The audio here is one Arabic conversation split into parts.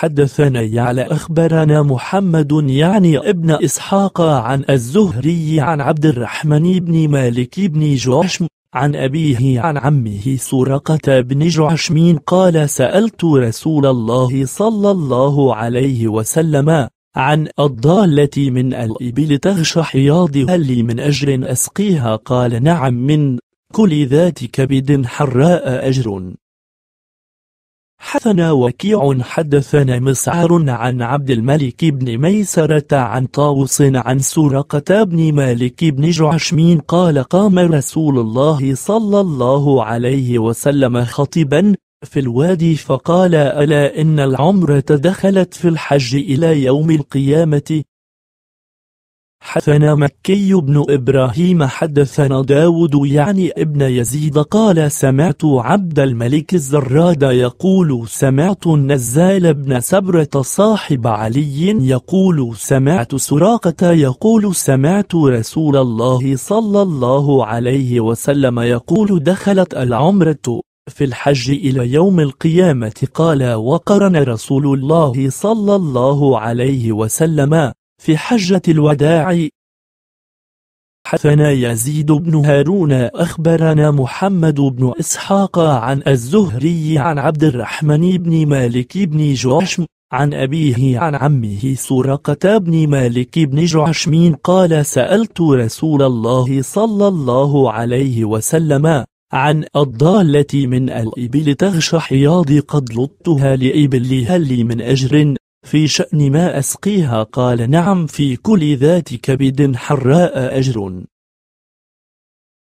حدثنا يعلى أخبرنا محمد يعني ابن إسحاق عن الزهري عن عبد الرحمن بن مالك بن جعشم عن أبيه عن عمه سرقة بن جعشمين قال سألت رسول الله صلى الله عليه وسلم عن الضالة من الإبل تغش حياض هل لي من أجر أسقيها قال نعم من كل ذات كبد حراء أجر حدثنا وكيع حدثنا مسعر عن عبد الملك بن ميسرة عن طاوس عن سرقة بن مالك بن جعشمين قال قام رسول الله صلى الله عليه وسلم خطبا في الوادي فقال ألا إن العمرة دخلت في الحج إلى يوم القيامة حدثنا مكي بن إبراهيم حدثنا داود يعني ابن يزيد قال سمعت عبد الملك الزراد يقول سمعت النزال بن سبرة صاحب علي يقول سمعت سراقة يقول سمعت رسول الله صلى الله عليه وسلم يقول دخلت العمرة في الحج إلى يوم القيامة قال وقرن رسول الله صلى الله عليه وسلم في حجة الوداع حثنا يزيد بن هارون أخبرنا محمد بن إسحاق عن الزهري عن عبد الرحمن بن مالك بن جعشم عن أبيه عن عمه سرقة بن مالك بن جعشمين قال سألت رسول الله صلى الله عليه وسلم عن الضالة من الإبل تغشى حياض قد لطها لإبلها لي من أجر في شأن ما أسقيها قال نعم في كل ذات كبد حراء أجر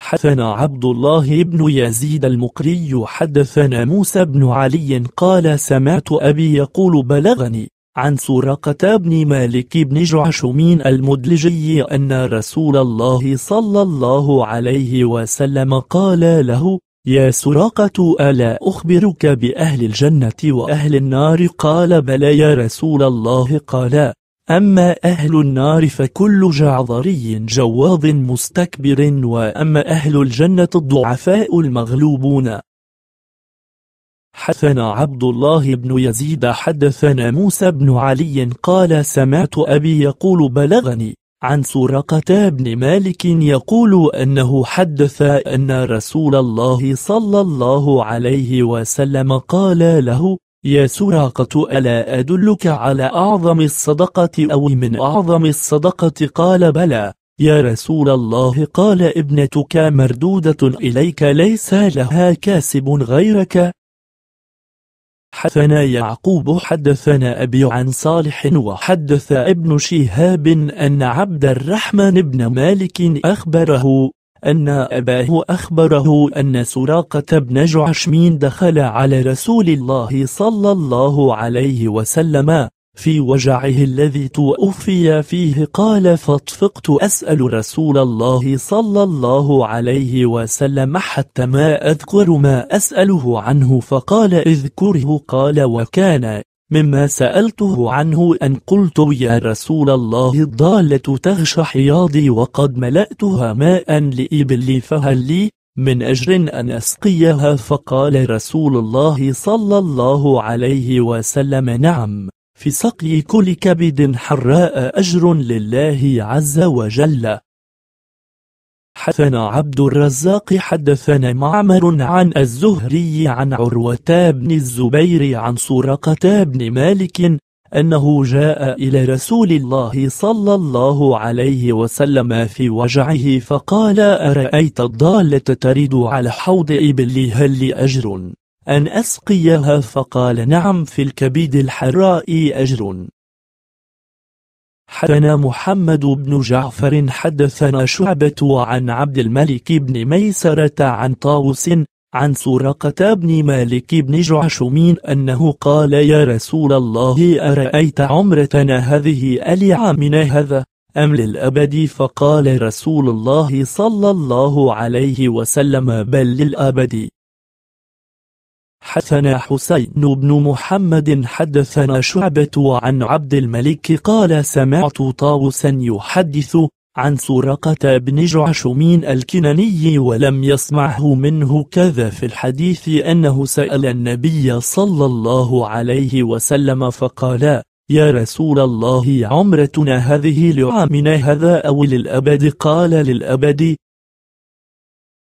حدثنا عبد الله بن يزيد المقري حدثنا موسى بن علي قال سمعت أبي يقول بلغني عن سرقة بن مالك بن جعشمين المدلجي أن رسول الله صلى الله عليه وسلم قال له يا سراقة ألا أخبرك بأهل الجنة وأهل النار قال بلى يا رسول الله قال أما أهل النار فكل جعظري جواض مستكبر وأما أهل الجنة الضعفاء المغلوبون حدثنا عبد الله بن يزيد حدثنا موسى بن علي قال سمعت أبي يقول بلغني عن سرقة بن مالك يقول أنه حدث أن رسول الله صلى الله عليه وسلم قال له يا سرقه ألا أدلك على أعظم الصدقة أو من أعظم الصدقة قال بلى يا رسول الله قال ابنتك مردودة إليك ليس لها كاسب غيرك حدثنا يعقوب حدثنا أبي عن صالح وحدث ابن شهاب أن عبد الرحمن بن مالك أخبره أن أباه أخبره أن سراقة بن جعشمين دخل على رسول الله صلى الله عليه وسلم في وجعه الذي توفي فيه قال فاطفقت أسأل رسول الله صلى الله عليه وسلم حتى ما أذكر ما أسأله عنه فقال اذكره قال وكان مما سألته عنه أن قلت يا رسول الله الضالة تغشى حياضي وقد ملأتها ماء لإبلي فهل لي من أجر أن أسقيها فقال رسول الله صلى الله عليه وسلم نعم في سقي كل كبد حراء أجر لله عز وجل حدثنا عبد الرزاق حدثنا معمر عن الزهري عن عروة بن الزبير عن سرقة بن مالك أنه جاء إلى رسول الله صلى الله عليه وسلم في وجعه فقال أرأيت الضالة ترد على حوض إبلي هل لي أجر أن أسقيها فقال نعم في الكبد الحراء أجر حدثنا محمد بن جعفر حدثنا شعبة عن عبد الملك بن ميسرة عن طاوس عن سرقة بن مالك بن جعشمين أنه قال يا رسول الله أرأيت عمرتنا هذه ألعامنا هذا أم للأبد فقال رسول الله صلى الله عليه وسلم بل للأبد حدثنا حسين بن محمد حدثنا شعبة عن عبد الملك قال سمعت طاوسا يحدث عن سرقة بن جعشمين الكناني ولم يسمعه منه كذا في الحديث أنه سأل النبي صلى الله عليه وسلم فقال يا رسول الله عمرتنا هذه لعامنا هذا أو للأبد قال للأبد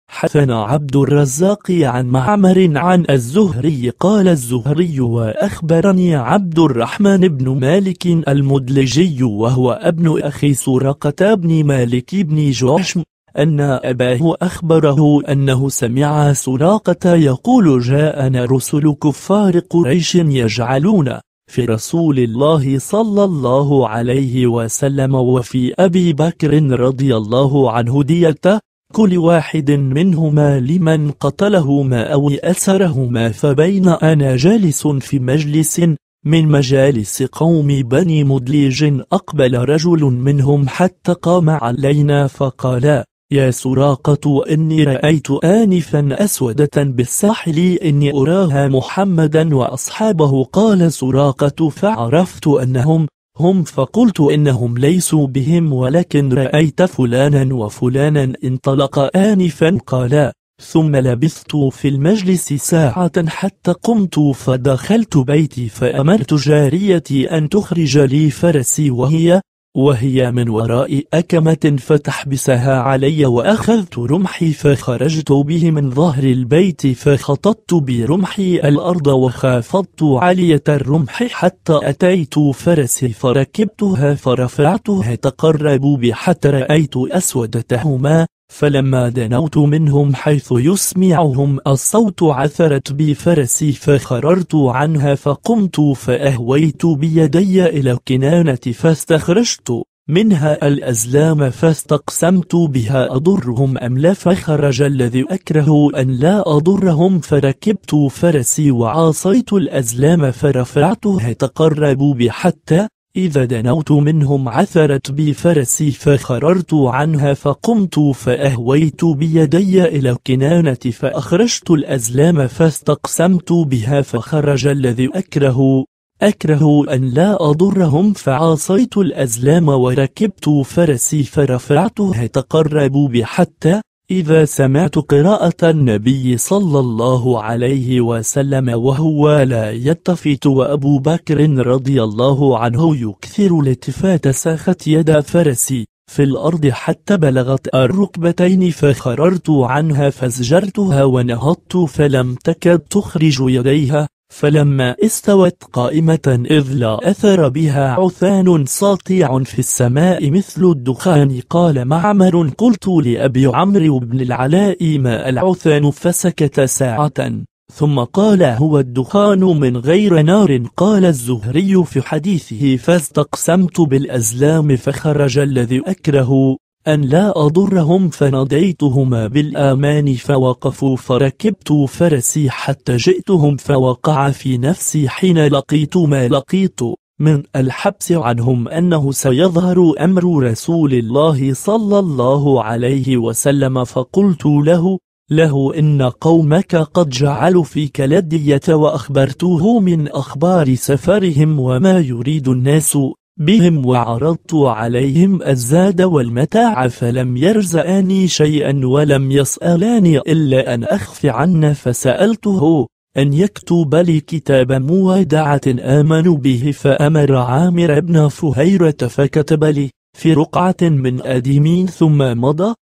حدثنا عبد الرزاق عن معمر عن الزهري قال الزهري وأخبرني عبد الرحمن بن مالك المدلجي وهو ابن أخي سرقة بن مالك بن جعشم أن أباه أخبره أنه سمع سراقة يقول جاءنا رسل كفار قريش يجعلون في رسول الله صلى الله عليه وسلم وفي أبي بكر رضي الله عنه ديته كل واحد منهما لمن قتلهما أو أسرهما فبين أنا جالس في مجلس من مجالس قوم بني مدليج أقبل رجل منهم حتى قام علينا فقال يا سراقة إني رأيت آنفا أسودة بالساحل إني أراها محمدا وأصحابه قال سراقة فعرفت أنهم هم فقلت إنهم ليسوا بهم ولكن رأيت فلانا وفلانا انطلق آنفا قالا ثم لبثت في المجلس ساعة حتى قمت فدخلت بيتي فأمرت جاريتي أن تخرج لي فرسي وهي وهي من وراء أكمة فتحبسها علي وأخذت رمحي فخرجت به من ظهر البيت فخططت برمحي الأرض وخافضت علية الرمح حتى أتيت فرسي فركبتها فرفعتها تقرب بي حتى رأيت أسودتهما فلما دنوت منهم حيث يسمعهم الصوت عثرت بي فرسي فخررت عنها فقمت فأهويت بيدي إلى الكنانة فاستخرجت منها الأزلام فاستقسمت بها أضرهم أم لا فخرج الذي أكره أن لا أضرهم فركبت فرسي وعاصيت الأزلام فرفعتها تقربوا بحتى إذا دنوت منهم عثرت بي فرسي فخررت عنها فقمت فأهويت بيدي إلى الكنانة فأخرجت الأزلام فاستقسمت بها فخرج الذي أكره أكره أن لا أضرهم فعاصيت الأزلام وركبت فرسي فرفعتها تقرب بحتى إذا سمعت قراءة النبي صلى الله عليه وسلم وهو لا يلتفت وأبو بكر رضي الله عنه يكثر الالتفات ساخت يد فرسي في الأرض حتى بلغت الركبتين فخررت عنها فزجرتها ونهضت فلم تكد تخرج يديها فلما استوت قائمة إذ لا أثر بها عثان ساطع في السماء مثل الدخان قال معمر قلت لأبي عمرو بن العلاء ما العثان فسكت ساعة ثم قال هو الدخان من غير نار قال الزهري في حديثه فاستقسمت بالأزلام فخرج الذي أكره أن لا أضرهم فناديتهما بالآمان فوقفوا فركبت فرسي حتى جئتهم فوقع في نفسي حين لقيت ما لقيت من الحبس عنهم أنه سيظهر أمر رسول الله صلى الله عليه وسلم فقلت له له إن قومك قد جعلوا فيك لدية وأخبرته من أخبار سفرهم وما يريد الناس بهم وعرضت عليهم الزاد والمتاع فلم يرزاني شيئا ولم يسألاني إلا أن أخفي عنا فسألته أن يكتب لي كتاب موادعة آمن به فأمر عامر بن فهيرة فكتب لي في رقعة من أديمين ثم مضى